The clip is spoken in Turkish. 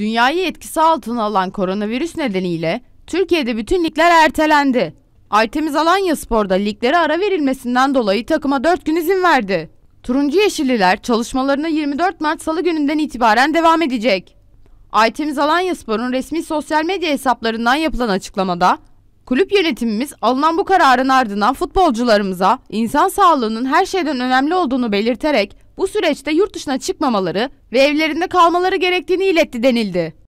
Dünyayı etkisi altına alan koronavirüs nedeniyle Türkiye'de bütün ligler ertelendi. Aytemiz Alanya Spor'da liglere ara verilmesinden dolayı takıma 4 gün izin verdi. Turuncu Yeşilliler çalışmalarına 24 Mart Salı gününden itibaren devam edecek. Aytemiz Alanya Spor'un resmi sosyal medya hesaplarından yapılan açıklamada Kulüp yönetimimiz alınan bu kararın ardından futbolcularımıza insan sağlığının her şeyden önemli olduğunu belirterek bu süreçte yurt dışına çıkmamaları ve evlerinde kalmaları gerektiğini iletti denildi.